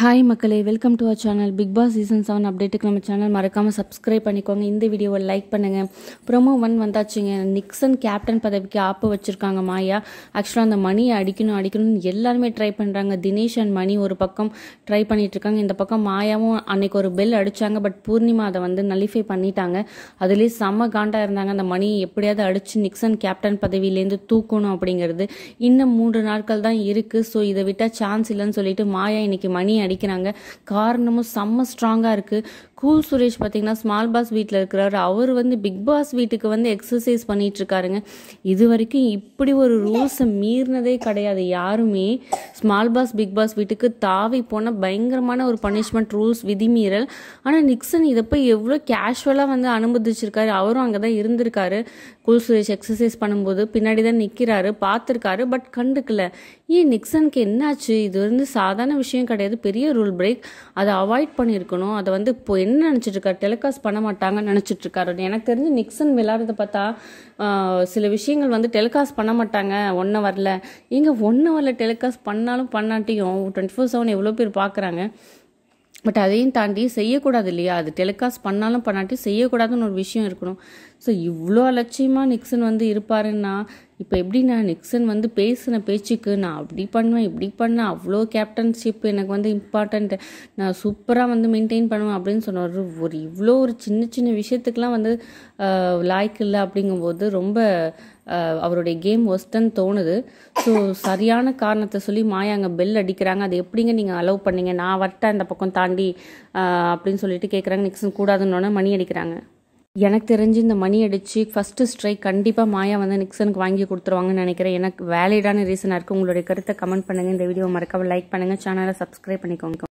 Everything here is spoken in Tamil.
ஹாய் மக்களே welcome to our channel Bigg Boss season seven அப்டேட்டுக்கு நம்ம சேனல் மறக்காமல் சப்ஸ்கிரைப் பண்ணிக்கோங்க இந்த வீடியோவை லைக் பண்ணுங்கள் ப்ரோமோ ஒன் வந்தாச்சுங்க நிக்சன் கேப்டன் பதவிக்கு ஆப்பு வச்சுருக்காங்க மாயா ஆக்சுவலாக அந்த மணியை அடிக்கணும் அடிக்கணும்னு எல்லாருமே ட்ரை பண்ணுறாங்க தினேஷ் அண்ட் மணி ஒரு பக்கம் ட்ரை பண்ணிகிட்ருக்காங்க இந்த பக்கம் மாயாவும் அன்னைக்கு ஒரு பெல் அடித்தாங்க பட் பூர்ணிமா அதை வந்து நலிஃபை பண்ணிட்டாங்க அதுலேயே செம்ம காண்டாக இருந்தாங்க அந்த மணி எப்படியாவது அடித்து நிக்சன் கேப்டன் பதவியிலேருந்து தூக்கணும் அப்படிங்கிறது இன்னும் மூன்று நாட்கள் தான் இருக்குது ஸோ இதை விட்டால் சான்ஸ் இல்லைன்னு சொல்லிட்டு மாயா இன்னைக்கு மணி நடிக்கிறாங்க காரணமும் செம்ம ஸ்ட்ராங்காக இருக்குது கூல் சுரேஷ் பார்த்தீங்கன்னா ஸ்மால் பாஸ் வீட்டில் இருக்கிறாரு அவர் வந்து பிக் பாஸ் வீட்டுக்கு வந்து எக்ஸசைஸ் பண்ணிட்டு இருக்காருங்க இது வரைக்கும் இப்படி ஒரு ரூல்ஸை மீறினதே கிடையாது யாருமே ஸ்மால் பாஸ் பிக் பாஸ் வீட்டுக்கு தாவி போன பயங்கரமான ஒரு பனிஷ்மெண்ட் ரூல்ஸ் விதிமீறல் ஆனால் நிக்சன் இதை போய் எவ்வளோ கேஷுவலாக வந்து அனுமதிச்சிருக்காரு அவரும் அங்கே தான் இருந்திருக்காரு கூல் சுரேஷ் எக்ஸசைஸ் பண்ணும்போது பின்னாடி தான் நிற்கிறாரு பார்த்துருக்காரு பட் கண்டுக்கல ஏன் நிக்சனுக்கு என்னாச்சு இது வந்து சாதாரண விஷயம் கிடையாது பெரிய ரூல் பிரேக் அதை அவாய்ட் பண்ணியிருக்கணும் அதை வந்து இப்போ என்ன நினச்சிட்ருக்காரு டெலிகாஸ்ட் பண்ண மாட்டாங்கன்னு நினச்சிட்டு இருக்காரு எனக்கு தெரிஞ்சு நிக்சன் விளாடுறத பார்த்தா சில விஷயங்கள் வந்து டெலிகாஸ்ட் பண்ண மாட்டாங்க ஒன் ஹவரில் இங்கே ஒன் ஹவரில் டெலிகாஸ்ட் பண்ணாலும் பண்ணாட்டியும் டுவெண்ட்டி ஃபோர் செவன் எவ்வளோ பேர் பார்க்குறாங்க பட் அதையும் தாண்டி செய்யக்கூடாது இல்லையா அது டெலிகாஸ்ட் பண்ணாலும் பண்ணாட்டி செய்யக்கூடாதுன்னு ஒரு விஷயம் இருக்கணும் ஸோ இவ்வளோ அலட்சியமாக நிக்சன் வந்து இருப்பாருன்னா இப்போ எப்படி நான் நிக்சன் வந்து பேசின பேச்சுக்கு நான் அப்படி பண்ணுவேன் இப்படி பண்ணேன் அவ்வளோ கேப்டன்ஷிப் எனக்கு வந்து இம்பார்ட்டண்ட்டு நான் சூப்பராக வந்து மெயின்டைன் பண்ணுவேன் அப்படின்னு சொன்னார் ஒரு இவ்வளோ ஒரு சின்ன சின்ன விஷயத்துக்கெலாம் வந்து லாய்க்கு இல்லை அப்படிங்கும்போது ரொம்ப அவருடைய கேம் ஒஸ்டன் தோணுது ஸோ சரியான காரணத்தை சொல்லி மாயா அங்கே பெல் அடிக்கிறாங்க அது எப்படிங்க நீங்கள் அலோவ் பண்ணீங்க நான் வரட்டேன் இந்த பக்கம் தாண்டி அப்படின்னு சொல்லிட்டு கேட்குறாங்க நெக்ஸ்ட் கூடாதுன்னொன்னே மணி அடிக்கிறாங்க எனக்கு தெரிஞ்சு இந்த மணி அடித்து ஃபர்ஸ்ட் ஸ்ட்ரைக் கண்டிப்பாக மாயா வந்து நிக்சனுக்கு வாங்கி கொடுத்துருவாங்கன்னு நினைக்கிறேன் எனக்கு வேலிடான ரீசனாக இருக்குது உங்களுடைய கருத்தை கமெண்ட் பண்ணுங்கள் இந்த வீடியோ மறக்காமல் லைக் பண்ணுங்கள் சேனலை சப்ஸ்கிரைப் பண்ணிக்கோங்க